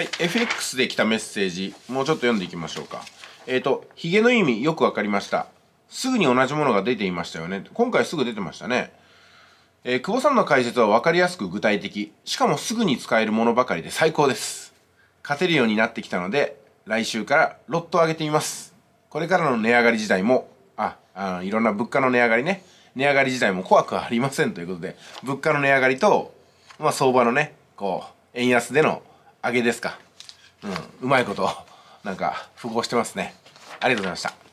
はい、FX で来たメッセージ、もうちょっと読んでいきましょうか。えっ、ー、と、ヒゲの意味よくわかりました。すぐに同じものが出ていましたよね。今回すぐ出てましたね。えー、久保さんの解説はわかりやすく具体的。しかもすぐに使えるものばかりで最高です。勝てるようになってきたので、来週からロットを上げてみます。これからの値上がり時代も、あ、あの、いろんな物価の値上がりね。値上がり時代も怖くはありませんということで、物価の値上がりと、まあ相場のね、こう、円安での揚げですかうんうまいことなんか符合してますねありがとうございました